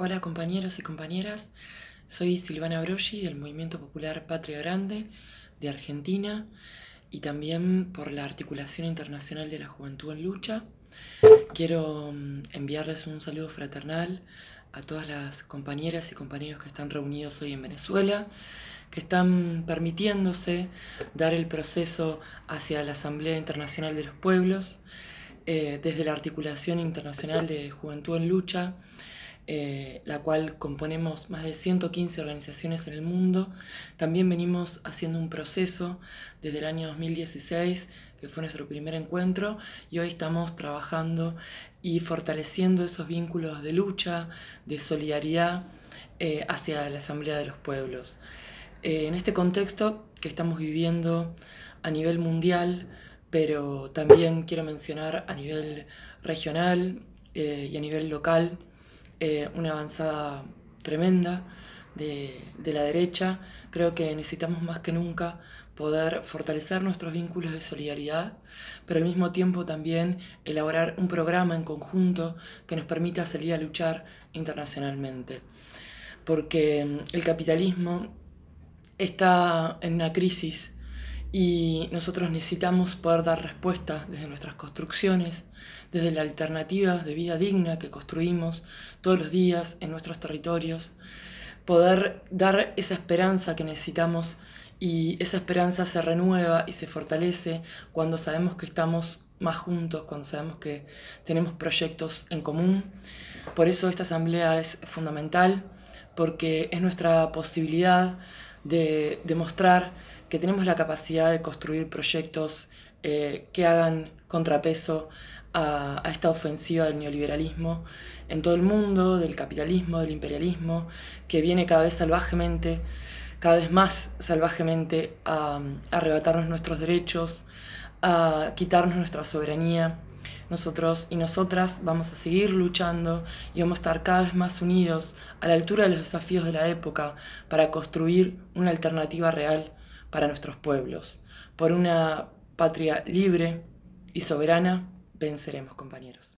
Hola compañeros y compañeras, soy Silvana Broggi del Movimiento Popular Patria Grande de Argentina y también por la Articulación Internacional de la Juventud en Lucha. Quiero mm, enviarles un saludo fraternal a todas las compañeras y compañeros que están reunidos hoy en Venezuela, que están permitiéndose dar el proceso hacia la Asamblea Internacional de los Pueblos, eh, desde la Articulación Internacional de Juventud en Lucha eh, la cual componemos más de 115 organizaciones en el mundo. También venimos haciendo un proceso desde el año 2016, que fue nuestro primer encuentro, y hoy estamos trabajando y fortaleciendo esos vínculos de lucha, de solidaridad eh, hacia la Asamblea de los Pueblos. Eh, en este contexto que estamos viviendo a nivel mundial, pero también quiero mencionar a nivel regional y a nivel local, eh, una avanzada tremenda de, de la derecha. Creo que necesitamos más que nunca poder fortalecer nuestros vínculos de solidaridad, pero al mismo tiempo también elaborar un programa en conjunto que nos permita salir a luchar internacionalmente. Porque mm, el capitalismo está en una crisis y nosotros necesitamos poder dar respuesta desde nuestras construcciones, desde la alternativa de vida digna que construimos todos los días en nuestros territorios, poder dar esa esperanza que necesitamos y esa esperanza se renueva y se fortalece cuando sabemos que estamos más juntos, cuando sabemos que tenemos proyectos en común. Por eso esta asamblea es fundamental, porque es nuestra posibilidad de demostrar que tenemos la capacidad de construir proyectos eh, que hagan contrapeso a, esta ofensiva del neoliberalismo en todo el mundo, del capitalismo, del imperialismo, que viene cada vez salvajemente, cada vez más salvajemente a arrebatarnos nuestros derechos, a quitarnos nuestra soberanía nosotros y nosotras vamos a seguir luchando y vamos a estar cada vez más unidos a la altura de los desafíos de la época para construir una alternativa real para nuestros pueblos. Por una patria libre y soberana, venceremos, compañeros.